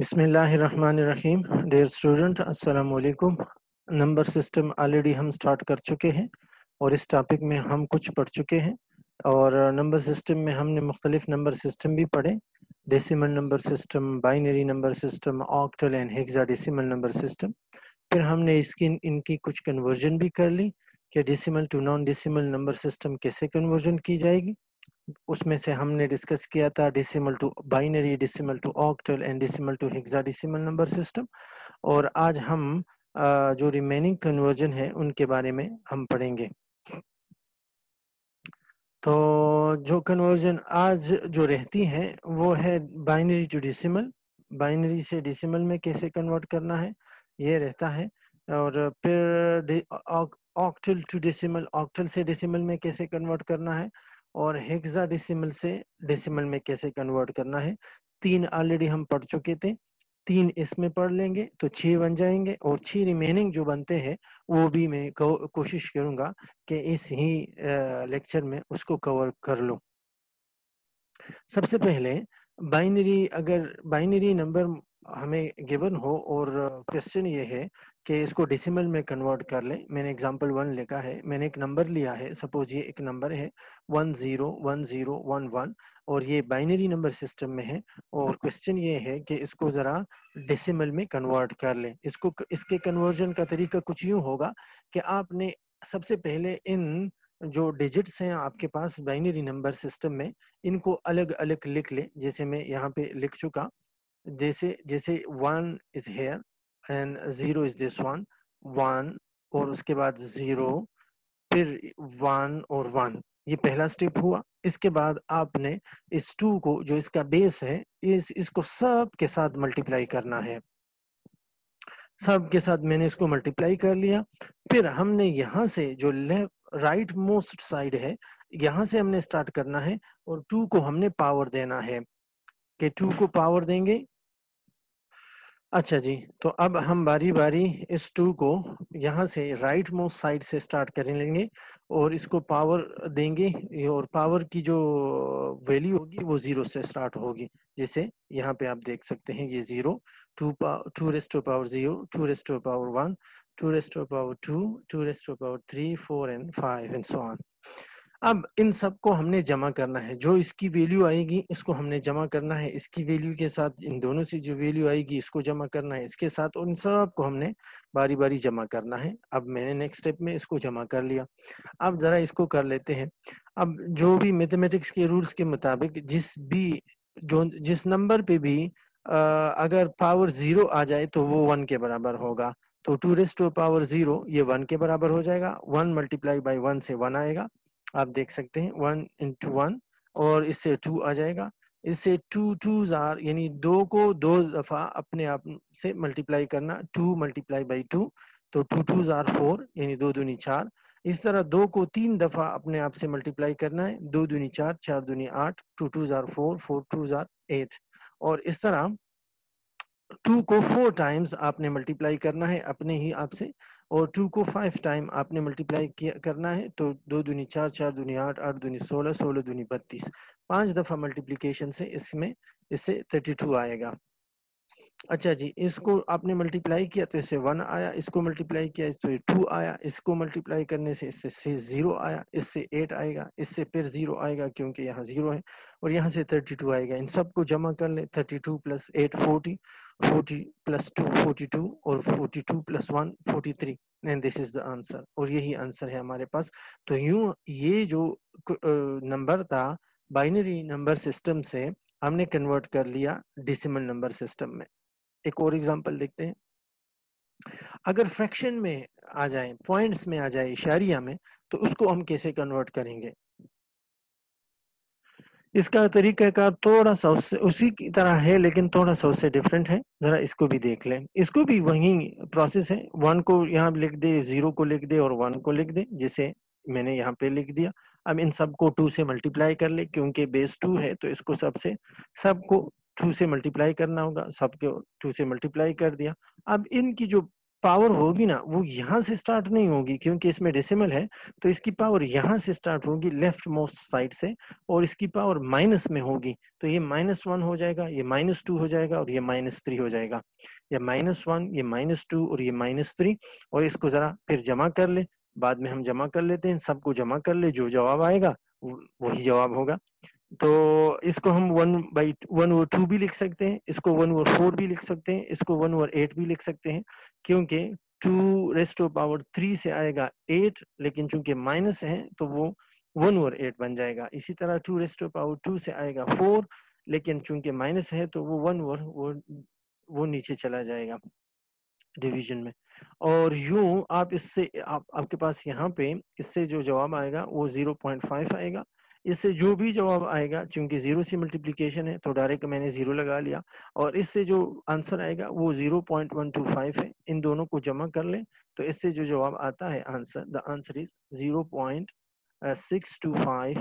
बिसमीम dear student असलकुम number system already हम स्टार्ट कर चुके हैं और इस टॉपिक में हम कुछ पढ़ चुके हैं और नंबर uh, सिस्टम में हमने मुख्तलिफ नंबर सिस्टम भी पढ़े decimal number system binary number system octal and hexadecimal number system फिर हमने इसकी इनकी कुछ कन्वर्जन भी कर ली कि decimal to non decimal number system कैसे कन्वर्जन की जाएगी उसमें से हमने डिस्कस किया था decimal to binary decimal to octal and decimal to hexadecimal number system और आज हम जो रिमेनिंग कन्वर्जन है उनके बारे में हम पढ़ेंगे तो जो कन्वर्जन आज जो रहती है वो है बाइनरी टू डिसिमल बाइनरी से डिसिमल में कैसे कन्वर्ट करना है ये रहता है और फिर ऑक्टल टू डिसिमल ऑक्टल से डिसिमल में कैसे कन्वर्ट करना है और हेक्सा डेसिमल से डेसिमल में कैसे कन्वर्ट करना है तीन ऑलरेडी हम पढ़ चुके थे तीन इसमें पढ़ लेंगे तो छः बन जाएंगे और छः रिमेनिंग जो बनते हैं वो भी मैं कोशिश करूंगा कि इस ही लेक्चर में उसको कवर कर लूँ सबसे पहले बाइनरी अगर बाइनरी नंबर हमें गिवन हो और क्वेश्चन ये है कि इसको डिसिमल में कन्वर्ट कर ले मैंने एग्जांपल वन लिखा है मैंने एक नंबर लिया है सपोज ये एक नंबर है one zero one zero one one और ये बाइनरी नंबर सिस्टम में है और क्वेश्चन ये है कि इसको ज़रा डिसिमल में कन्वर्ट कर लें इसको इसके कन्वर्जन का तरीका कुछ यूँ होगा कि आपने सबसे पहले इन जो डिजिट्स हैं आपके पास बाइनरी नंबर सिस्टम में इनको अलग अलग लिख ले जैसे मैं यहाँ पे लिख चुका जैसे जैसे one is here and zero is this one one और उसके बाद ज़ीरो फिर वन और वन ये पहला स्टेप हुआ इसके बाद आपने इस टू को जो इसका बेस है इस इसको सब के साथ मल्टीप्लाई करना है सब के साथ मैंने इसको मल्टीप्लाई कर लिया फिर हमने यहां से जो लेफ्ट राइट मोस्ट साइड है यहां से हमने स्टार्ट करना है और टू को हमने पावर देना है कि टू को पावर देंगे अच्छा जी तो अब हम बारी बारी इस टू को यहाँ से राइट मोस्ट साइड से स्टार्ट कर लेंगे और इसको पावर देंगे और पावर की जो वैल्यू होगी वो ज़ीरो से स्टार्ट होगी जैसे यहाँ पे आप देख सकते हैं ये zero two power two raised of power zero two raised of power one two raised of power two two raised of power three four and five and so on अब इन सबको हमने जमा करना है जो इसकी वैल्यू आएगी इसको हमने जमा करना है इसकी वैल्यू के साथ इन दोनों से जो वैल्यू आएगी इसको जमा करना है इसके साथ उन सब को हमने बारी बारी जमा करना है अब मैंने नेक्स्ट स्टेप में इसको जमा कर लिया अब ज़रा इसको कर लेते हैं अब जो भी मैथमेटिक्स के रूल्स के मुताबिक जिस भी जो जिस नंबर पे भी आ, अगर पावर ज़ीरो आ जाए तो वो वन के बराबर होगा तो two raised two power zero ये वन के बराबर हो जाएगा वन मल्टीप्लाई बाई वन से वन आएगा आप देख सकते हैं वन इंटू वन और इससे टू आ जाएगा इससे टू टू जार यानी दो को दो दफ़ा अपने आप से मल्टीप्लाई करना टू मल्टीप्लाई बाई टू तो टू टू जार फोर यानी दो दूनी चार इस तरह दो को तीन दफ़ा अपने आप से मल्टीप्लाई करना है दो दूनी चार चार दूनी आठ टू टू जार फोर फोर टू जार एट और इस तरह टू को फोर टाइम्स आपने मल्टीप्लाई करना है अपने ही आप से और टू को फाइव टाइम आपने मल्टीप्लाई किया करना है तो दो दूनी चार चार दूनी आठ आठ दूनी सोलह सोलह दूनी बत्तीस पांच दफ़ा मल्टीप्लीकेशन से इसमें इससे थर्टी टू आएगा अच्छा जी इसको आपने मल्टीप्लाई किया तो इससे वन आया इसको मल्टीप्लाई किया तो टू आया इसको मल्टीप्लाई करने से इससे से जीरो आया इससे एट आएगा इससे फिर जीरो आएगा क्योंकि यहाँ जीरो है और यहाँ से थर्टी टू आएगा इन सबको जमा कर ले thirty two plus eight forty forty plus two forty two और forty two plus one forty three and this is the answer और यही आंसर है हमारे पास तो यूं ये जो नंबर था बाइनरी नंबर सिस्टम से हमने कन्वर्ट कर लिया डिसिमल नंबर सिस्टम में एक और एग्जांपल देखते हैं अगर फ्रैक्शन में आ जाए पॉइंट्स में आ जाए इशारिया में तो उसको हम कैसे कन्वर्ट करेंगे इसका का थोड़ा सा उससे उसी की तरह है लेकिन थोड़ा सा उससे डिफरेंट है ज़रा इसको भी देख लें इसको भी वही प्रोसेस है वन को यहाँ लिख दे ज़ीरो को लिख दे और वन को लिख दे जिसे मैंने यहाँ पे लिख दिया अब इन सबको टू से मल्टीप्लाई कर ले क्योंकि बेस टू है तो इसको सबसे सबको टू से मल्टीप्लाई करना होगा सबके टू से मल्टीप्लाई कर दिया अब इनकी जो पावर होगी ना वो यहाँ से स्टार्ट नहीं होगी क्योंकि इसमें डेसिमल है तो इसकी पावर यहाँ से स्टार्ट होगी लेफ्ट मोस्ट साइड से और इसकी पावर माइनस में होगी तो ये माइनस वन हो जाएगा ये माइनस टू हो जाएगा और ये माइनस थ्री हो जाएगा ये माइनस वन ये माइनस टू और ये माइनस थ्री और इसको ज़रा फिर जमा कर ले बाद में हम जमा कर लेते हैं सबको जमा कर ले जो जवाब आएगा वही जवाब होगा तो इसको हम one by one over two भी लिख सकते हैं इसको वन ओवर फोर भी लिख सकते हैं इसको वन ओवर एट भी लिख सकते हैं क्योंकि two raised of power three से आएगा एट लेकिन चूंकि माइनस है तो वो वन ओवर एट बन जाएगा इसी तरह two raised of power two से आएगा फोर लेकिन चूंकि माइनस है तो वो वन ओवर वो वो नीचे चला जाएगा डिवीजन में और यूं आप इससे आप आपके पास यहाँ पे इससे जो जवाब आएगा वो जीरो पॉइंट फाइव आएगा इससे जो भी जवाब आएगा चूंकि जीरो से मल्टीप्लीकेशन है तो डायरेक्ट मैंने जीरो लगा लिया और इससे जो आंसर आएगा वो zero point one two five है इन दोनों को जमा कर लें तो इससे जो जवाब आता है answer the answer is zero point six two five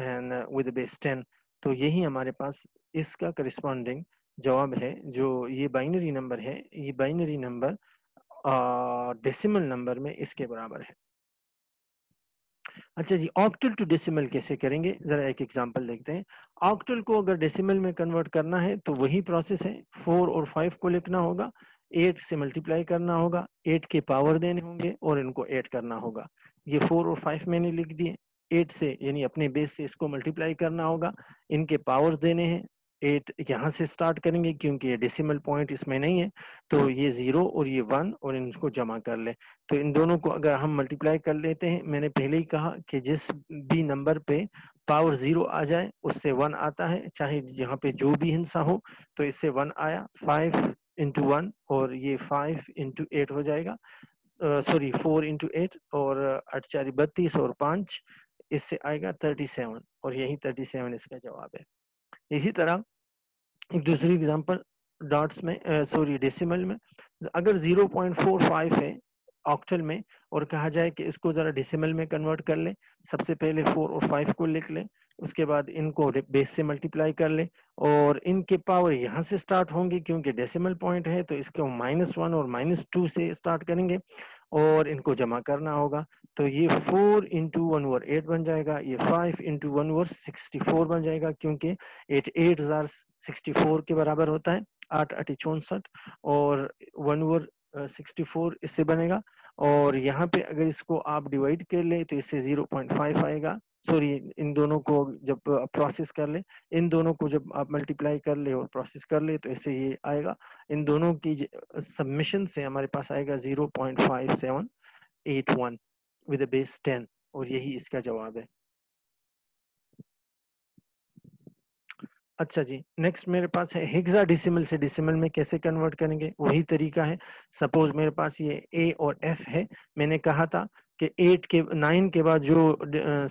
and with base ten तो यही हमारे पास इसका करिस्पॉन्डिंग जवाब है जो ये बाइनरी नंबर है ये बाइनरी नंबर डेसिमल नंबर में इसके बराबर है अच्छा जी ऑक्टल टू डेसिमल कैसे करेंगे ज़रा एक एग्जांपल देखते हैं ऑक्टल को अगर डेसिमल में कन्वर्ट करना है तो वही प्रोसेस है फोर और फाइव को लिखना होगा एट से मल्टीप्लाई करना होगा एट के पावर देने होंगे और इनको एड करना होगा ये फोर और फाइव मैंने लिख दिए एट से यानी अपने बेस से इसको मल्टीप्लाई करना होगा इनके पावर्स देने हैं एट यहाँ से स्टार्ट करेंगे क्योंकि ये डेसिमल पॉइंट इसमें नहीं है तो हाँ। ये ज़ीरो और ये वन और इनको जमा कर ले तो इन दोनों को अगर हम मल्टीप्लाई कर लेते हैं मैंने पहले ही कहा कि जिस भी नंबर पे पावर ज़ीरो आ जाए उससे वन आता है चाहे यहाँ पे जो भी हिंसा हो तो इससे वन आया फाइव इंटू वन और ये फाइव इंटू एट हो जाएगा सॉरी फोर इंटू एट और अठ चार बत्तीस और पाँच इससे आएगा थर्टी सेवन और यही थर्टी सेवन इसका जवाब है इसी तरह एक दूसरी एग्जांपल डॉट्स में सॉरी डेसिमल में अगर 0.45 है ऑक्टल में और कहा जाए कि इसको ज़रा डेसिमल में कन्वर्ट कर लें सबसे पहले फोर और फाइव को लिख लें उसके बाद इनको बेस से मल्टीप्लाई कर लें और इनके पावर यहाँ से स्टार्ट होंगे क्योंकि डेसिमल पॉइंट है तो इसको माइनस वन और माइनस टू से स्टार्ट करेंगे और इनको जमा करना होगा तो ये four into one over eight बन जाएगा ये five into one over sixty four बन जाएगा क्योंकि एट एट हजार सिक्सटी फोर के बराबर होता है आठ अटी चौसठ और वन ओवर 64 इससे बनेगा और यहाँ पे अगर इसको आप डिवाइड कर ले तो इससे 0.5 आएगा सॉरी इन दोनों को जब प्रोसेस कर ले इन दोनों को जब आप मल्टीप्लाई कर ले और प्रोसेस कर ले तो इससे ये आएगा इन दोनों की सबमिशन से हमारे पास आएगा 0.5781 विद बेस 10 और यही इसका जवाब है अच्छा जी नेक्स्ट मेरे पास है हेक्सा डिसिमल से डिसिमल में कैसे कन्वर्ट करेंगे वही तरीका है सपोज मेरे पास ये ए और एफ है मैंने कहा था कि एट के नाइन के बाद जो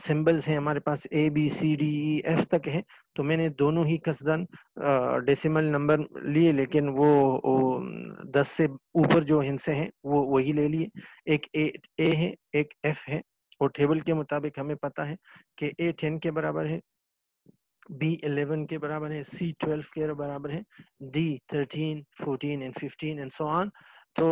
सिंबल्स हैं हमारे पास a b c d e f तक है तो मैंने दोनों ही कसदन डेसिमल नंबर लिए लेकिन वो, वो दस से ऊपर जो हिंसे हैं वो वही ले लिए एक ए ए है एक एफ है और टेबल के मुताबिक हमें पता है कि ए टेन के बराबर है बी इलेवन के बराबर है सी ट्वेल्व के बराबर है d thirteen fourteen and fifteen and so on तो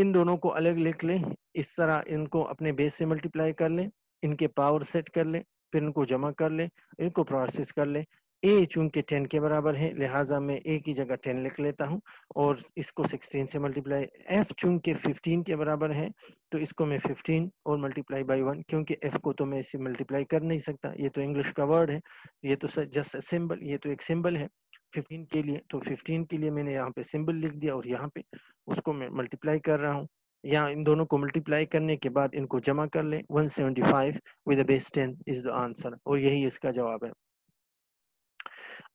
इन दोनों को अलग लिख लें इस तरह इनको अपने बेस से मल्टीप्लाई कर लें इनके पावर सेट कर लें फिर इनको जमा कर लें इनको प्रोसेस कर लें ए चूंकि टेन के बराबर है लिहाजा मैं ए की जगह टेन लिख लेता हूँ और इसको सिक्सटीन से मल्टीप्लाई एफ चूंकि फिफ्टीन के बराबर है तो इसको मैं फिफ्टीन और मल्टीप्लाई बाई वन क्योंकि एफ को तो मैं इसे मल्टीप्लाई कर नहीं सकता ये तो इंग्लिश का वर्ड है ये तो जस्ट सिंबल ये तो एक सिंबल है फिफ्टीन के लिए तो फिफ्टीन के लिए मैंने यहाँ पे सिंबल लिख दिया और यहाँ पे उसको मैं मल्टीप्लाई कर रहा हूँ यहाँ इन दोनों को मल्टीप्लाई करने के बाद इनको जमा कर लें 175 with base ten is the answer और यही इसका जवाब है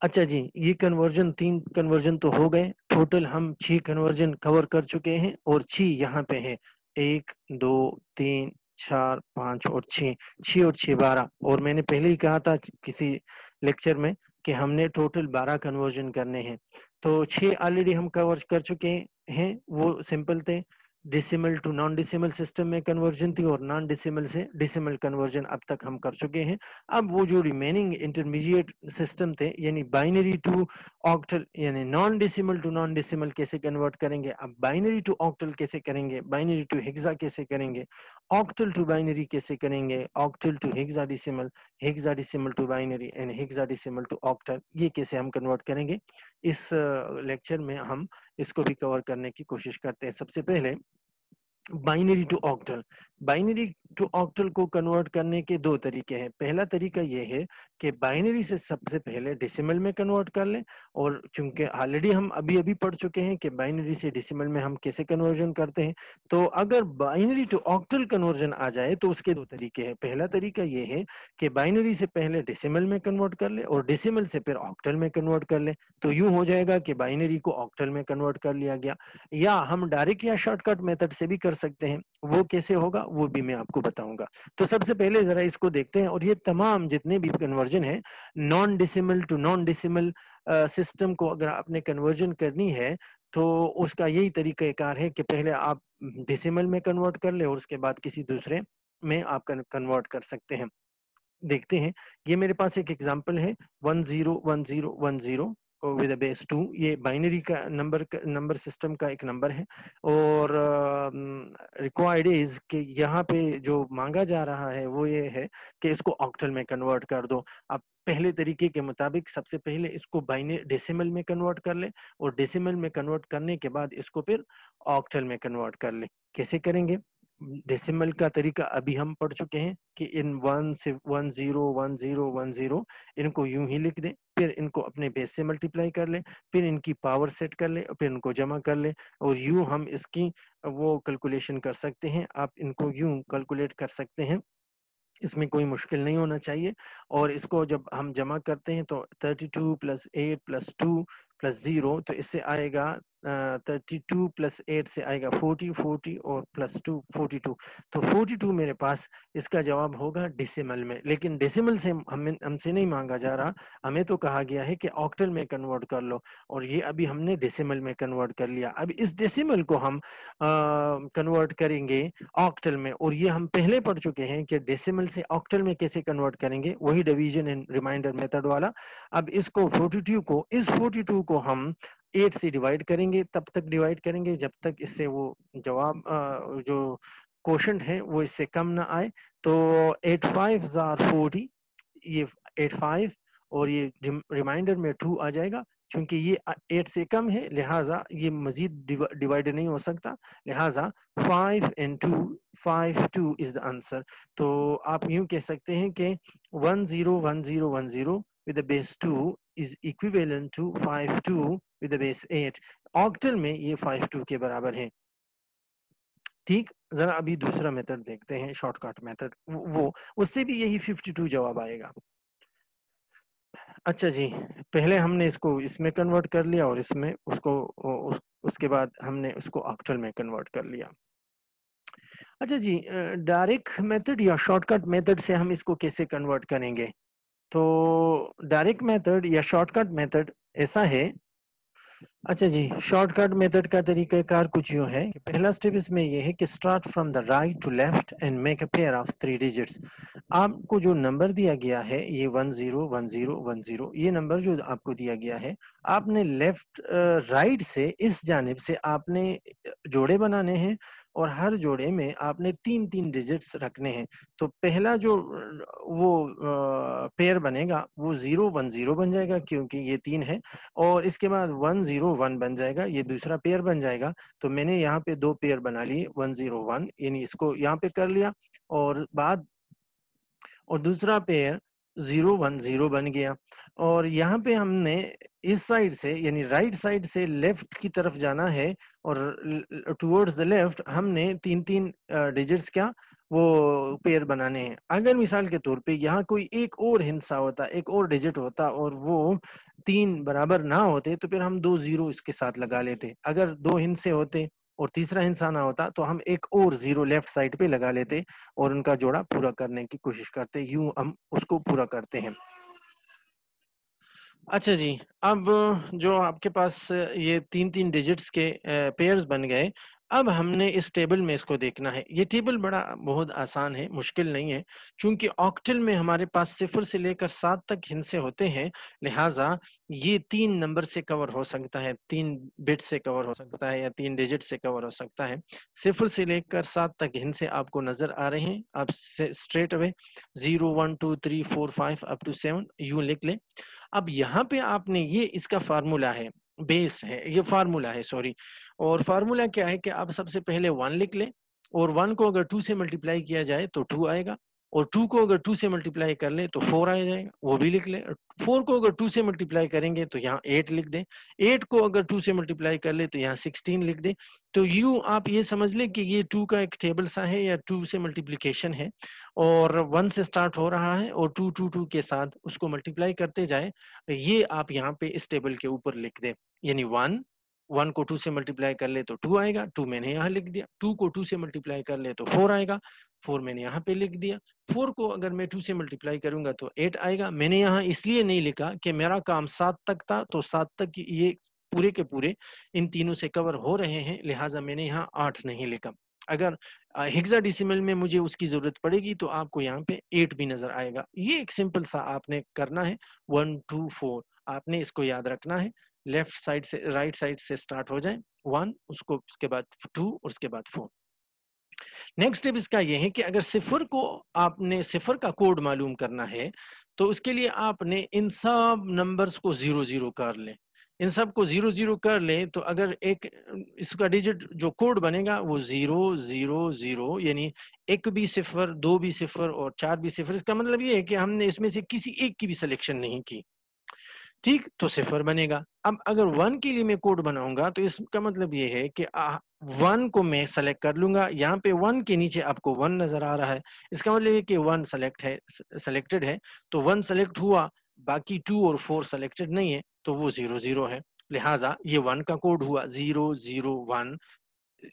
अच्छा जी ये कन्वर्जन तीन कन्वर्जन तो हो गए टोटल हम छह कन्वर्जन कवर कर चुके हैं और छी यहाँ पे है एक दो तीन चार पाँच और छ छ और छ बारह और मैंने पहले ही कहा था किसी लेक्चर में कि हमने टोटल बारह कन्वर्जन करने हैं तो छः ऑलरेडी हम कवर कर चुके हैं वो सिंपल थे decimal to non decimal system में कन्वर्जन थी और नॉन डिसिमल से डिसिमल कन्वर्जन अब तक हम कर चुके हैं अब वो जो रिमेनिंग इंटरमीडिएट सिस्टम थे यानी बाइनरी टू ऑक्टल यानी non decimal to non decimal कैसे कन्वर्ट करेंगे अब बाइनरी टू ऑक्टल कैसे करेंगे बाइनरी टू हिग्जा कैसे करेंगे ऑक्टल टू बाइनरी कैसे करेंगे octal to hexadecimal hexadecimal to binary and hexadecimal to octal ये कैसे हम कन्वर्ट करेंगे इस लेक्चर में हम इसको भी कवर करने की कोशिश करते हैं सबसे पहले binary to octal binary to octal को कन्वर्ट करने के दो तरीके हैं पहला तरीका यह है कि बाइनरी से सबसे पहले डिसिमल में कन्वर्ट कर लें और चूंकि ऑलरेडी हम अभी अभी पढ़ चुके हैं कि बाइनरी से डिसिमल में हम कैसे कन्वर्जन करते हैं तो अगर बाइनरी टू ऑक्टल कन्वर्जन आ जाए तो उसके दो तरीके हैं पहला तरीका यह है कि बाइनरी से पहले डिसिमल में कन्वर्ट कर ले और डिसिमल से फिर ऑक्टल में कन्वर्ट कर ले तो यूं हो जाएगा कि बाइनरी को ऑक्टल में कन्वर्ट कर लिया गया या हम डायरेक्ट या शॉर्टकट मेथड से भी कर सकते हैं वो कैसे होगा वो भी मैं आपको बताऊंगा तो सबसे पहले जरा इसको देखते हैं और ये तमाम जितने भी कन्वर्जन है non decimal to non decimal system को अगर आपने कन्वर्जन करनी है तो उसका यही तरीक़ाकार है कि पहले आप डिसिमल में कन्वर्ट कर ले और उसके बाद किसी दूसरे में आप कन्वर्ट कर सकते हैं देखते हैं ये मेरे पास एक एग्जाम्पल है one zero one zero one zero with a base two ये बाइनरी का नंबर नंबर सिस्टम का एक नंबर है और रिक्वायर्ड uh, इज कि यहाँ पे जो मांगा जा रहा है वो ये है कि इसको ऑक्टल में कन्वर्ट कर दो अब पहले तरीके के मुताबिक सबसे पहले इसको बाइने डेसिमल में कन्वर्ट कर ले और डेसिमल में कन्वर्ट करने के बाद इसको फिर ऑक्टल में कन्वर्ट कर ले कैसे करेंगे डेसिमल का तरीका अभी हम पढ़ चुके हैं कि इन वन से one zero one zero one zero इनको यूं ही लिख दें फिर इनको अपने बेस से मल्टीप्लाई कर लें फिर इनकी पावर सेट कर लें फिर इनको जमा कर लें और यूं हम इसकी वो कैलकुलेशन कर सकते हैं आप इनको यूं कैलकुलेट कर सकते हैं इसमें कोई मुश्किल नहीं होना चाहिए और इसको जब हम जमा करते हैं तो thirty two plus eight plus two plus zero तो इससे आएगा थर्टी टू प्लस एट से आएगा फोर्टी फोर्टी और प्लस टू फोर्टी टू तो फोर्टी टू मेरे पास इसका जवाब होगा डेसिमल में लेकिन डेसिमल से हमें हमसे नहीं मांगा जा रहा हमें तो कहा गया है कि ऑक्टल में कन्वर्ट कर लो और ये अभी हमने डेसिमल में कन्वर्ट कर लिया अब इस डेसिमल को हम कन्वर्ट करेंगे ऑक्टल में और ये हम पहले पढ़ चुके हैं कि डेसिमल से ऑक्टल में कैसे कन्वर्ट करेंगे वही डिवीजन एंड रिमाइंडर मेथड वाला अब इसको फोर्टी को इस फोर्टी को हम एट से डिवाइड करेंगे तब तक डिवाइड करेंगे जब तक इससे वो जवाब जो क्वेश्चन है वो इससे कम ना आए तो एट फाइव ज़ार फोर्टी ये एट फाइव और ये रिमाइंडर में टू आ जाएगा क्योंकि ये एट से कम है लिहाजा ये मजीद डिवाइड नहीं हो सकता लिहाजा five and two five two is the answer तो आप यूं कह सकते हैं कि one zero one zero one zero with base two is equivalent to 52 with the base 8 octal mein ye 52 ke barabar hai ठीक जरा अभी दूसरा मेथड देखते हैं शॉर्टकट मेथड वो उससे भी यही 52 जवाब आएगा अच्छा जी पहले हमने इसको इसमें कन्वर्ट कर लिया और इसमें उसको उस, उसके बाद हमने उसको ऑक्टल में कन्वर्ट कर लिया अच्छा जी डायरेक्ट मेथड या शॉर्टकट मेथड से हम इसको कैसे कन्वर्ट करेंगे तो डायरेक्ट मेथड या शॉर्टकट मेथड ऐसा है अच्छा जी शॉर्टकट मेथड का तरीकाकार कुछ यूँ है पहला स्टेप इसमें यह है कि start from the right to left and make a pair of three digits आपको जो नंबर दिया गया है ये one zero one zero one zero ये नंबर जो आपको दिया गया है आपने लेफ्ट राइट से इस जानब से आपने जोड़े बनाने हैं और हर जोड़े में आपने तीन तीन डिजिट्स रखने हैं तो पहला जो वो पेयर बनेगा वो जीरो वन जीरो बन जाएगा क्योंकि ये तीन है और इसके बाद वन जीरो वन बन जाएगा ये दूसरा पेयर बन जाएगा तो मैंने यहाँ पे दो पेयर बना लिए वन जीरो वन यानी इसको यहाँ पे कर लिया और बाद और दूसरा पेयर जीरो वन जीरो बन गया और यहाँ पे हमने इस साइड से यानी राइट साइड से लेफ्ट की तरफ जाना है और टुवर्ड्स द लेफ्ट हमने तीन तीन डिजिट्स का वो पेयर बनाने हैं अगर मिसाल के तौर पे यहाँ कोई एक और हिंसा होता एक और डिजिट होता और वो तीन बराबर ना होते तो फिर हम दो जीरो इसके साथ लगा लेते अगर दो हिंसे होते और तीसरा इंसान होता तो हम एक और जीरो लेफ्ट साइड पे लगा लेते और उनका जोड़ा पूरा करने की कोशिश करते यूं हम उसको पूरा करते हैं अच्छा जी अब जो आपके पास ये तीन तीन डिजिट्स के पेयर्स बन गए अब हमने इस टेबल में इसको देखना है ये टेबल बड़ा बहुत आसान है मुश्किल नहीं है क्योंकि ऑक्टल में हमारे पास सिफर से लेकर सात तक हिंसे होते हैं लिहाजा ये तीन नंबर से कवर हो सकता है तीन बिट से कवर हो सकता है या तीन डिजिट से कवर हो सकता है सिफर से लेकर सात तक हिंसे आपको नजर आ रहे हैं आप straight away zero one two three four five up to seven यू लिख लें अब यहाँ पे आपने ये इसका फार्मूला है बेस है ये फार्मूला है सॉरी और फार्मूला क्या है कि आप सबसे पहले वन लिख लें और वन को अगर टू से मल्टीप्लाई किया जाए तो टू आएगा और टू को अगर टू से मल्टीप्लाई कर लें तो फोर आ जाएगा वो भी लिख लें फोर को अगर टू से मल्टीप्लाई करेंगे तो यहाँ एट लिख दें एट को अगर टू से मल्टीप्लाई कर ले तो यहाँ सिक्सटीन लिख दें तो यू आप ये समझ लें कि ये टू का एक टेबल सा है या टू से मल्टीप्लीकेशन है और वन से स्टार्ट हो रहा है और टू टू टू के साथ उसको मल्टीप्लाई करते जाए ये आप यहाँ पे इस टेबल के ऊपर लिख दें यानी वन वन को टू से मल्टीप्लाई कर ले तो टू आएगा टू मैंने यहाँ लिख दिया टू को टू से मल्टीप्लाई कर ले तो फोर आएगा फोर मैंने यहाँ पे लिख दिया फोर को अगर मैं टू से मल्टीप्लाई करूंगा तो एट आएगा मैंने यहाँ इसलिए नहीं लिखा कि मेरा काम सात तक था तो सात तक ये पूरे के पूरे इन तीनों से कवर हो रहे हैं लिहाजा मैंने यहाँ आठ नहीं लिखा अगर हिग्जा डिसिमल में मुझे उसकी ज़रूरत पड़ेगी तो आपको यहाँ पे एट भी नज़र आएगा ये एक सिंपल सा आपने करना है वन टू फोर आपने इसको याद रखना है लेफ्ट साइड से राइट साइड से स्टार्ट हो जाए वन उसको उसके बाद टू और उसके बाद फोर नेक्स्ट स्टेप इसका यह है कि अगर सिफर को आपने सिफर का कोड मालूम करना है तो उसके लिए आपने इन सब नंबर्स को जीरो जीरो कर लें इन सब को जीरो जीरो कर लें तो अगर एक इसका डिजिट जो कोड बनेगा वो जीरो जीरो जीरो यानी एक भी सिफर दो भी सिफर और चार भी सिफर इसका मतलब ये है कि हमने इसमें से किसी एक की भी सिलेक्शन नहीं की ठीक तो सिफर बनेगा अब अगर वन के लिए मैं कोड बनाऊंगा तो इसका मतलब ये है कि वन को मैं सेलेक्ट कर लूंगा यहाँ पे वन के नीचे आपको वन नजर आ रहा है इसका मतलब ये कि वन सेलेक्ट है सेलेक्टेड है तो वन सेलेक्ट हुआ बाकी टू और फोर सेलेक्टेड नहीं है तो वो जीरो जीरो है लिहाजा ये वन का कोड हुआ जीरो जीरो वन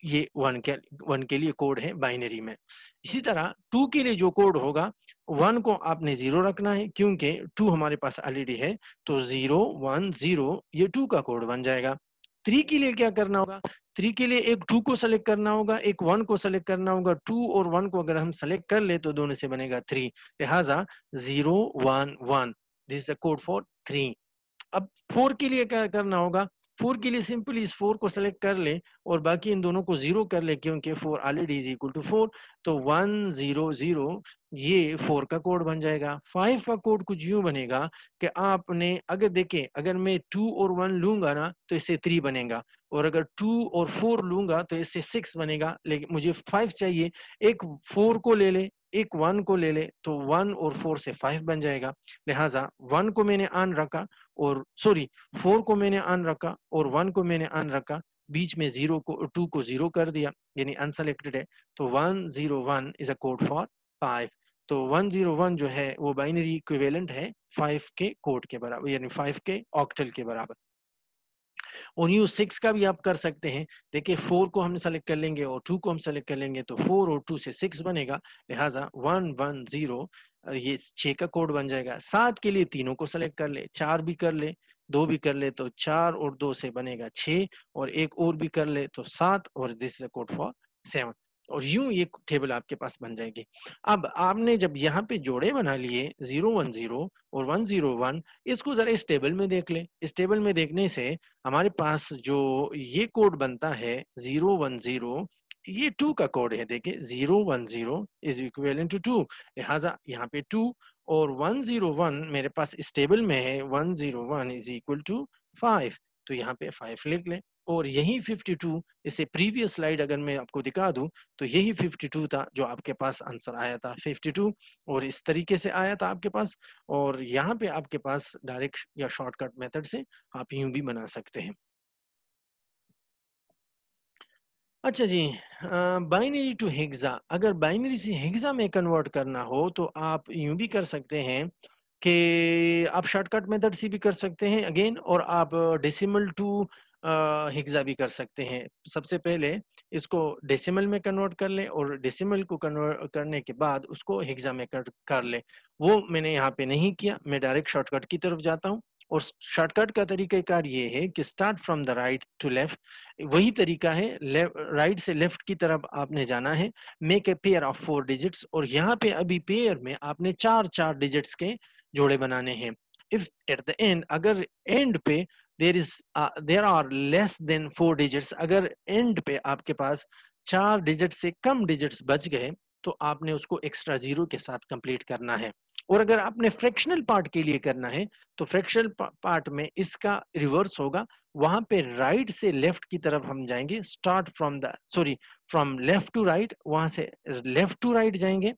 ये वन के वन के लिए कोड है बाइनरी में इसी तरह टू के लिए जो कोड होगा वन को आपने जीरो रखना है क्योंकि टू हमारे पास ऑलरेडी है तो जीरो वन जीरो ये टू का कोड बन जाएगा थ्री के लिए क्या करना होगा थ्री के लिए एक टू को सेलेक्ट करना होगा एक वन को सेलेक्ट करना होगा टू और वन को अगर हम सेलेक्ट कर ले तो दोनों से बनेगा थ्री लिहाजा zero one one this is the code for three अब फोर के लिए क्या करना होगा फोर के लिए सिंपली इस फोर को सेलेक्ट कर ले और बाकी इन दोनों को जीरो कर ले क्योंकि four already is equal to four तो वन ज़ीरो ज़ीरो ये फोर का कोड बन जाएगा फाइव का कोड कुछ यूँ बनेगा कि आपने अगर देखें अगर मैं टू और वन लूंगा ना तो इससे थ्री बनेगा और अगर टू और फोर लूंगा तो इससे सिक्स बनेगा लेकिन मुझे फाइव चाहिए एक फोर को ले ले एक वन को ले ले तो वन और फोर से फाइव बन जाएगा लिहाजा वन को मैंने आन रखा और सॉरी फोर को मैंने आन रखा और वन को मैंने आन रखा बीच में जीरो को टू को जीरो कर दिया यानी अनसेलेक्टेड है तो one zero one is a code for five तो वन जीरो वन जो है वो बाइनरी इक्विवेलेंट है फाइव के कोड के बराबर यानी फाइव के ऑक्टल के बराबर और यू सिक्स का भी आप कर सकते हैं देखिए फोर को हम सेलेक्ट कर लेंगे और टू को हम सेलेक्ट कर लेंगे तो फोर और टू से सिक्स बनेगा लिहाजा वन वन जीरो ये छ का कोड बन जाएगा सात के लिए तीनों को सेलेक्ट कर ले चार भी कर ले दो भी कर ले तो चार और दो से बनेगा छ और एक और भी कर ले तो सात और this is a code for seven और यूं ये टेबल आपके पास बन जाएगी अब आपने जब यहाँ पे जोड़े बना लिए जीरो वन जीरो और वन जीरो वन इसको जरा इस टेबल में देख ले इस टेबल में देखने से हमारे पास जो ये कोड बनता है जीरो वन जीरो ये टू का कोड है देखे zero one zero is equal to two लिहाजा यहाँ पे टू और वन जीरो वन मेरे पास इस टेबल में है one zero one is equal to five तो यहाँ पे फाइव लिख लें और यही 52 इसे प्रीवियस स्लाइड अगर मैं आपको दिखा दूं तो यही 52 था जो आपके पास आंसर आया था 52 और इस तरीके से आया था आपके पास और यहाँ पे आपके पास डायरेक्ट या शॉर्टकट मेथड से आप यूं भी बना सकते हैं अच्छा जी बाइनरी टू हेग्जा अगर बाइनरी से हेग्जा में कन्वर्ट करना हो तो आप यूं भी कर सकते हैं कि आप शॉर्टकट मेथड से भी कर सकते हैं अगेन और आप डेसिमल टू हिग्जा भी कर सकते हैं सबसे पहले इसको डेसिमल में कन्वर्ट कर ले और डेसिमल को कन्वर्ट करने के बाद उसको हिग्जा में कर, कर ले वो मैंने यहाँ पे नहीं किया मैं डायरेक्ट शॉर्टकट की तरफ जाता हूँ और शॉर्टकट का तरीकाकार ये है कि start from the right to left वही तरीका है राइट right से लेफ्ट की तरफ आपने जाना है make a pair of four digits और यहाँ पे अभी पेयर में आपने चार चार डिजिट्स के जोड़े बनाने हैं इफ एट द एंड अगर एंड पे there is there are less than four digits अगर एंड पे आपके पास चार डिजिट से कम डिजिट्स बच गए तो आपने उसको एक्स्ट्रा जीरो के साथ कंप्लीट करना है और अगर आपने फ्रैक्शनल पार्ट के लिए करना है तो फ्रैक्शनल पार्ट में इसका रिवर्स होगा वहां पे राइट से लेफ्ट की तरफ हम जाएंगे start from the sorry from left to right वहां से लेफ्ट टू राइट जाएंगे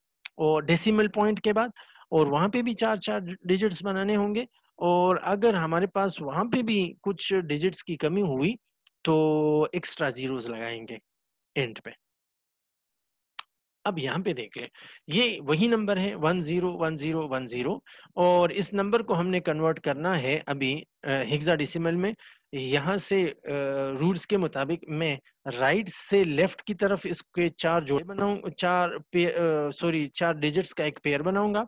और डेसिमल पॉइंट के बाद और वहां पे भी चार चार डिजिट्स बनाने होंगे और अगर हमारे पास वहां पे भी कुछ डिजिट्स की कमी हुई तो एक्स्ट्रा जीरोस लगाएंगे एंड पे अब यहाँ पे देख ले ये वही नंबर है one zero one zero one zero और इस नंबर को हमने कन्वर्ट करना है अभी हिग्जा डिसिमल में यहाँ से रूल्स के मुताबिक मैं राइट से लेफ्ट की तरफ इसके चार जोड़े बनाऊ चार सॉरी चार डिजिट्स का एक पेयर बनाऊंगा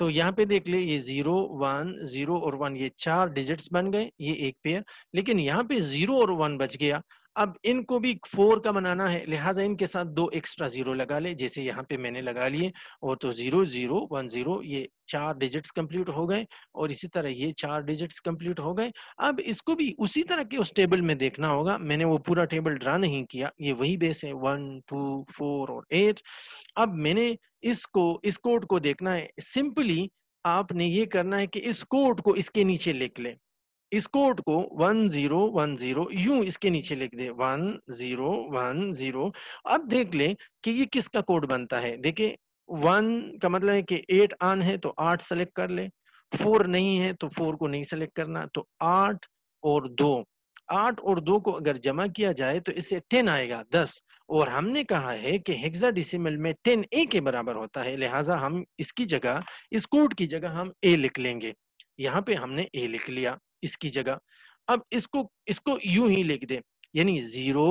तो यहाँ पे देख ले ये जीरो वन जीरो और वन ये चार डिजिट्स बन गए ये एक पेयर लेकिन यहाँ पे जीरो और वन बच गया अब इनको भी फोर का बनाना है लिहाजा इनके साथ दो एक्स्ट्रा जीरो लगा ले जैसे यहाँ पे मैंने लगा लिए और तो जीरो जीरो वन जीरो ये चार डिजिट्स कंप्लीट हो गए और इसी तरह ये चार डिजिट्स कंप्लीट हो गए अब इसको भी उसी तरह के उस टेबल में देखना होगा मैंने वो पूरा टेबल ड्रा नहीं किया ये वही बेस है वन टू फोर और एट अब मैंने इसको इस कोड को देखना है सिंपली आपने ये करना है कि इस कोड को इसके नीचे लिख लें इस कोड को वन जीरो वन जीरो यू इसके नीचे लिख दे वन जीरो वन जीरो अब देख ले कि ये किसका कोड बनता है देखिए वन का मतलब है कि एट आन है तो आठ सेलेक्ट कर ले फोर नहीं है तो फोर को नहीं सेलेक्ट करना तो आठ और दो आठ और दो को अगर जमा किया जाए तो इससे टेन आएगा दस और हमने कहा है कि हेक्सा डिसिमल में टेन ए के बराबर होता है लिहाजा हम इसकी जगह इस कोड की जगह हम ए लिख लेंगे यहाँ पे हमने ए लिख लिया इसकी जगह अब इसको इसको यूं ही लिख दें यानी जीरो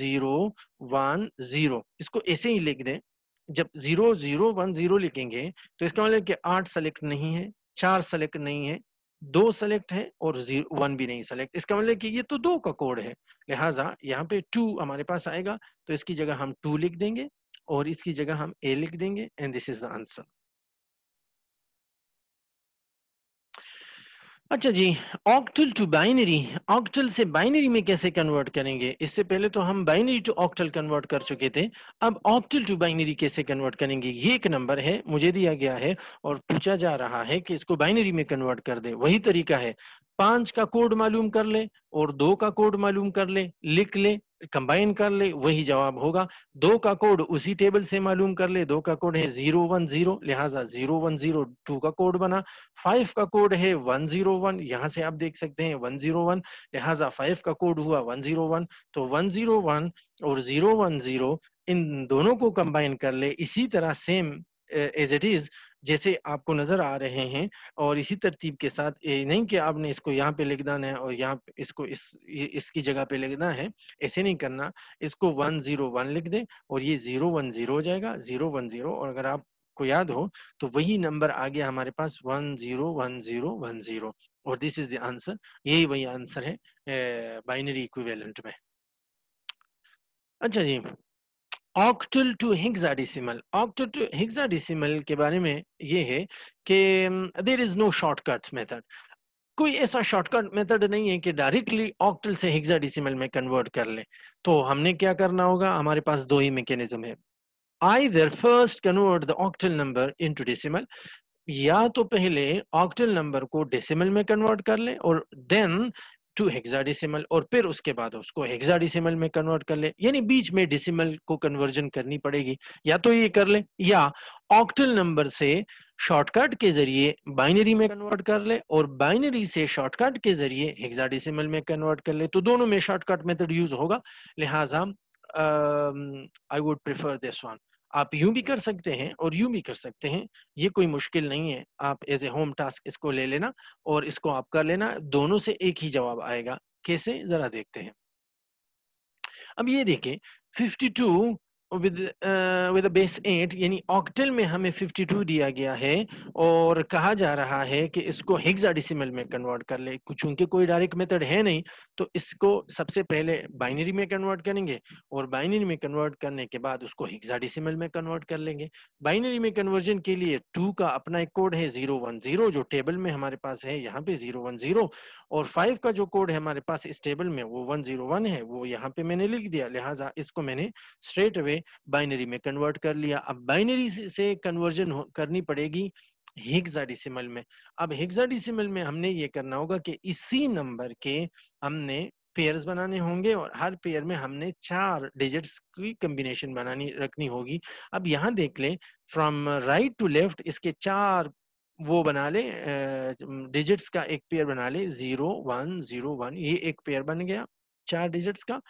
जीरो वन जीरो इसको ऐसे ही लिख दें जब जीरो जीरो वन जीरो लिखेंगे तो इसका मतलब कि आठ सेलेक्ट नहीं है चार सेलेक्ट नहीं है दो सेलेक्ट है और जीरो वन भी नहीं सेलेक्ट इसका मतलब कि ये तो दो का कोड है लिहाजा यहाँ पे टू हमारे पास आएगा तो इसकी जगह हम टू लिख देंगे और इसकी जगह हम ए लिख देंगे and this is the answer अच्छा जी ऑक्टल टू बाइनरी ऑक्टल से बाइनरी में कैसे कन्वर्ट करेंगे इससे पहले तो हम बाइनरी टू ऑक्टल कन्वर्ट कर चुके थे अब ऑक्टल टू बाइनरी कैसे कन्वर्ट करेंगे ये एक नंबर है मुझे दिया गया है और पूछा जा रहा है कि इसको बाइनरी में कन्वर्ट कर दे वही तरीका है पांच का कोड मालूम कर ले और दो का कोड मालूम कर ले लिख ले कंबाइन कर ले वही जवाब होगा दो का कोड उसी टेबल से मालूम कर ले दो का कोड है जीरो वन जीरो लिहाजा जीरो वन जीरो टू का कोड बना फाइव का कोड है वन जीरो वन यहाँ से आप देख सकते हैं वन जीरो वन लिहाजा फाइव का कोड हुआ वन जीरो वन तो वन जीरो वन और जीरो वन जीरो इन दोनों को कंबाइन कर ले इसी तरह सेम एज इट इज जैसे आपको नजर आ रहे हैं और इसी तरतीब के साथ ये नहीं कि आपने इसको यहाँ पे लिख देना है और यहाँ इसको इस इसकी जगह पे लिखना है ऐसे नहीं करना इसको वन जीरो वन लिख दें और ये जीरो वन जीरो हो जाएगा जीरो वन जीरो और अगर आप को याद हो तो वही नंबर आ गया हमारे पास one zero one zero one zero और दिस इज द आंसर यही वही आंसर है बाइनरी इक्विवेलेंट में अच्छा जी octal to hexadecimal octal to hexadecimal के बारे में ये है कि there is no shortcut method कोई ऐसा शॉर्टकट मेथड नहीं है कि डायरेक्टली ऑक्टल से हेक्साडेसिमल में कन्वर्ट कर ले तो हमने क्या करना होगा हमारे पास दो ही मैकेनिज्म है either first convert the octal number into decimal या तो पहले ऑक्टल नंबर को डेसिमल में कन्वर्ट कर ले और देन टू हेक्साडिसिमल और फिर उसके बाद उसको हेक्साडिसिमल में कन्वर्ट कर ले यानी बीच में डिसिमल को कन्वर्जन करनी पड़ेगी या तो ये कर ले या ऑक्टल नंबर से शॉर्टकट के जरिए बाइनरी में कन्वर्ट कर ले और बाइनरी से शॉर्टकट के जरिए हेक्साडिसिमल में कन्वर्ट कर ले तो दोनों में शॉर्टकट मेथड यूज होगा लिहाजा I would prefer this one आप यूं भी कर सकते हैं और यूं भी कर सकते हैं ये कोई मुश्किल नहीं है आप एज ए होम टास्क इसको ले लेना और इसको आप कर लेना दोनों से एक ही जवाब आएगा कैसे जरा देखते हैं अब ये देखें 52 विद विद बेस एट यानी ऑक्टेल में हमें 52 दिया गया है और कहा जा रहा है कि इसको हेक्साडेसिमल में कन्वर्ट कर ले चूंकि कोई डायरेक्ट मेथड है नहीं तो इसको सबसे पहले बाइनरी में कन्वर्ट करेंगे और बाइनरी में कन्वर्ट करने के बाद उसको हेक्साडेसिमल में कन्वर्ट कर लेंगे बाइनरी में कन्वर्जन के लिए टू का अपना एक कोड है जीरो वन जीरो जो टेबल में हमारे पास है यहाँ पे जीरो वन जीरो और फाइव का जो कोड है हमारे पास इस टेबल में वो वन जीरो वन है वो यहाँ पे मैंने लिख दिया लिहाजा इसको मैंने स्ट्रेट अवे बाइनरी में कन्वर्ट कर लिया अब बाइनरी से कन्वर्जन करनी पड़ेगी हेक्साडेसिमल में अब हेक्साडेसिमल में हमने ये करना होगा कि इसी नंबर के हमने पेयर्स बनाने होंगे और हर पेयर में हमने चार डिजिट्स की कम्बिनेशन बनानी रखनी होगी अब यहाँ देख लें फ्रॉम राइट टू लेफ्ट इसके चार वो बना ले डिजिट्स का एक पेयर बना ले ज़ीरो वन ज़ीरो वन ये एक पेयर बन गया चार डिजिट्स का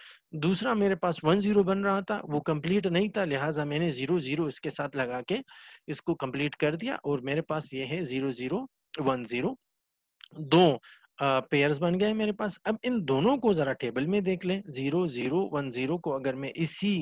दूसरा मेरे पास वन जीरो बन रहा था वो कंप्लीट नहीं था लिहाजा मैंने जीरो जीरो इसके साथ लगा के इसको कंप्लीट कर दिया और मेरे पास ये है जीरो जीरो वन जीरो दो पेयर्स बन गए मेरे पास अब इन दोनों को जरा टेबल में देख लें जीरो जीरो वन जीरो को अगर मैं इसी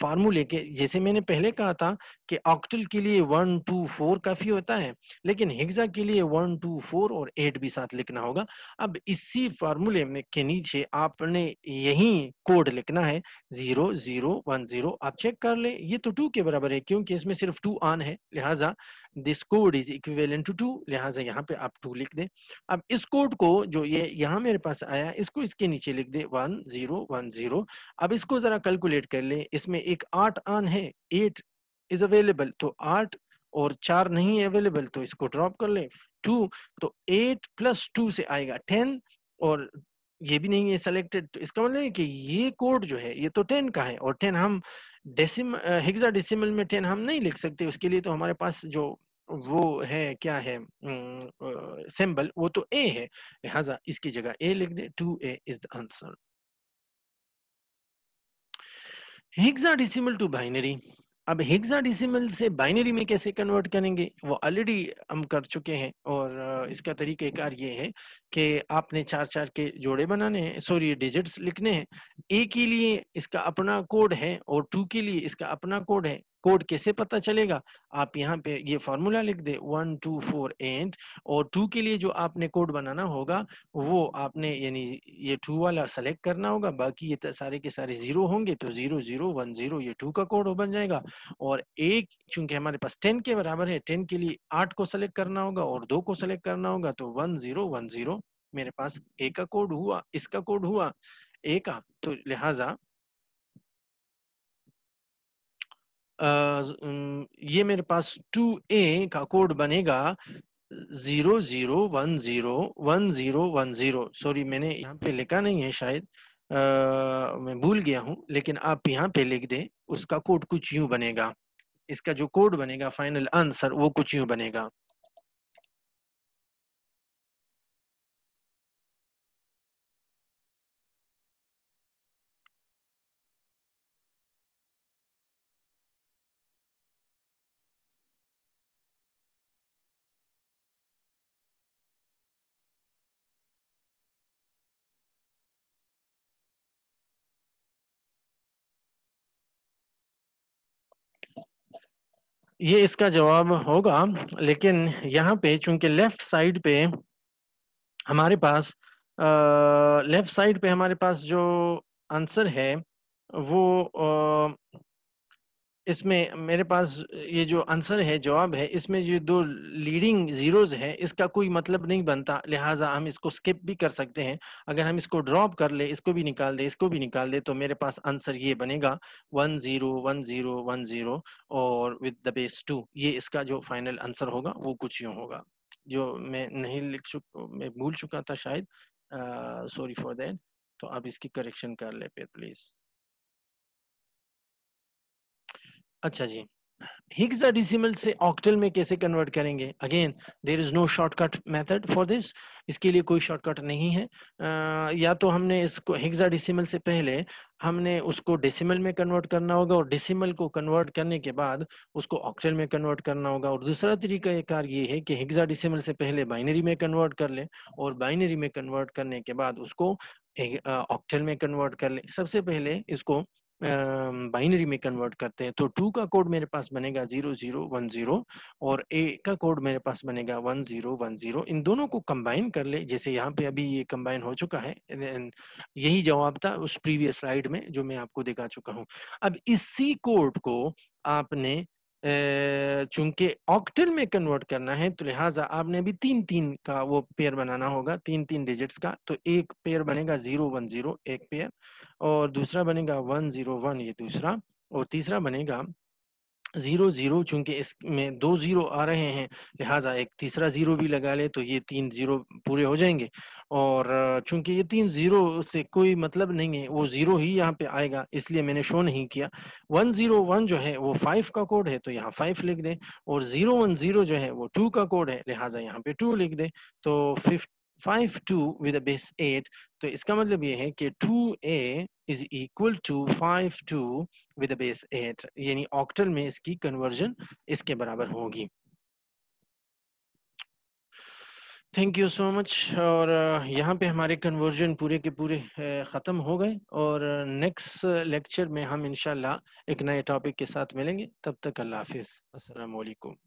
फार्मूले के जैसे मैंने पहले कहा था कि ऑक्टल के लिए वन टू फोर काफी होता है लेकिन हिग्जा के लिए वन टू फोर और एट भी साथ लिखना होगा अब इसी फार्मूले में के नीचे आपने यही कोड लिखना है जीरो जीरो वन जीरो आप चेक कर ले ये तो टू के बराबर है क्योंकि इसमें सिर्फ टू आन है लिहाजा this code is equivalent to two लिहाजा यहाँ पे आप टू लिख दें अब इस कोड को जो ये यहाँ मेरे पास आया इसको इसके नीचे लिख दे वन जीरो वन जीरो अब इसको जरा कैलकुलेट कर ले इसमें एक आठ आन है एट इज अवेलेबल तो आठ और चार नहीं है अवेलेबल तो इसको ड्रॉप कर ले टू तो एट प्लस टू से आएगा टेन और ये भी नहीं है सेलेक्टेड तो इसका मतलब है कि ये कोड जो है ये तो टेन का है और टेन हम डेसिमल में टेन हम नहीं लिख सकते उसके लिए तो हमारे पास जो वो है क्या है सिंबल वो तो ए है लिहाजा इसकी जगह ए लिख दे two A is the answer hexadecimal to binary अब हेक्साडेसिमल से बाइनरी में कैसे कन्वर्ट करेंगे वो ऑलरेडी हम कर चुके हैं और इसका तरीकेकार ये है कि आपने चार चार के जोड़े बनाने हैं सॉरी डिजिट्स लिखने हैं ए के लिए इसका अपना कोड है और टू के लिए इसका अपना कोड है कोड कैसे पता चलेगा आप यहाँ पे ये फॉर्मूला लिख दे वन टू फोर एंड और टू के लिए जो आपने कोड बनाना होगा वो आपने यानी ये टू वाला सेलेक्ट करना होगा बाकी ये सारे के सारे जीरो होंगे तो जीरो जीरो वन जीरो ये टू का कोड बन जाएगा और एक चूंकि हमारे पास टेन के बराबर है टेन के लिए आठ को सेलेक्ट करना होगा और दो को सेलेक्ट करना होगा तो वन जीरो वन जीरो मेरे पास ए का कोड हुआ इसका कोड हुआ ए का तो लिहाजा ये मेरे पास टू ए का कोड बनेगा zero zero one zero one zero one zero sorry मैंने यहाँ पे लिखा नहीं है शायद आ, मैं भूल गया हूँ लेकिन आप यहाँ पे लिख दें उसका कोड कुछ यूँ बनेगा इसका जो कोड बनेगा फाइनल आंसर वो कुछ यूँ बनेगा ये इसका जवाब होगा लेकिन यहाँ पे चूंकि लेफ्ट साइड पे हमारे पास लेफ्ट साइड पे हमारे पास जो आंसर है वो इसमें मेरे पास ये जो आंसर है जवाब है इसमें ये दो लीडिंग जीरोज है इसका कोई मतलब नहीं बनता लिहाजा हम इसको स्किप भी कर सकते हैं अगर हम इसको ड्रॉप कर ले इसको भी निकाल दे इसको भी निकाल दे तो मेरे पास आंसर ये बनेगा one zero one zero one zero और विद द बेस टू ये इसका जो फाइनल आंसर होगा वो कुछ यूँ होगा जो मैं नहीं लिख चुक मैं भूल चुका था शायद सॉरी फॉर देट तो आप इसकी करेक्शन कर ले पे प्लीज़ अच्छा जी Higgs decimal से ऑक्टल में कैसे कन्वर्ट करेंगे again there is no shortcut method for this इसके लिए कोई शॉर्टकट नहीं है uh, या तो हमने इसको हिग्जा decimal से पहले हमने उसको डेसिमल में कन्वर्ट करना होगा और डेसिमल को कन्वर्ट करने के बाद उसको ऑक्टल में कन्वर्ट करना होगा और दूसरा तरीका एक कार ये है कि हिग्जा डिसिमल से पहले बाइनरी में कन्वर्ट कर ले और बाइनरी में कन्वर्ट करने के बाद उसको ऑक्टल में कन्वर्ट कर ले सबसे पहले इसको बाइनरी में कन्वर्ट करते हैं तो टू का कोड मेरे पास बनेगा जीरो जीरो वन जीरो और ए का कोड मेरे पास बनेगा वन जीरो वन जीरो इन दोनों को कंबाइन कर ले जैसे यहाँ पे अभी ये कंबाइन हो चुका है यही जवाब था उस प्रीवियस स्लाइड में जो मैं आपको दिखा चुका हूँ अब इसी कोड को आपने चूंकि ऑक्टल में कन्वर्ट करना है तो लिहाजा आपने अभी तीन तीन का वो पेयर बनाना होगा तीन तीन डिजिट्स का तो एक पेयर बनेगा जीरो वन जीरो एक पेयर और दूसरा बनेगा वन जीरो वन ये दूसरा और तीसरा बनेगा जीरो जीरो चूंकि इसमें दो जीरो आ रहे हैं लिहाजा एक तीसरा जीरो भी लगा ले तो ये तीन जीरो पूरे हो जाएंगे और चूंकि ये तीन जीरो से कोई मतलब नहीं है वो जीरो ही यहाँ पे आएगा इसलिए मैंने शो नहीं किया वन जीरो वन जो है वो फाइव का कोड है तो यहाँ फाइव लिख दें और जीरो वन जीरो जो है वो टू का कोड है लिहाजा यहाँ पे टू लिख दे तो fifty five two with base eight तो इसका मतलब ये है कि two A is equal to five two with base eight यानी ऑक्टल में इसकी कन्वर्जन इसके बराबर होगी थैंक यू सो मच और uh, यहाँ पे हमारे कन्वर्जन पूरे के पूरे uh, ख़त्म हो गए और नेक्स्ट uh, लेक्चर में हम इनशाला एक नए टॉपिक के साथ मिलेंगे तब तक अल्लाह हाफिज़ असलकुम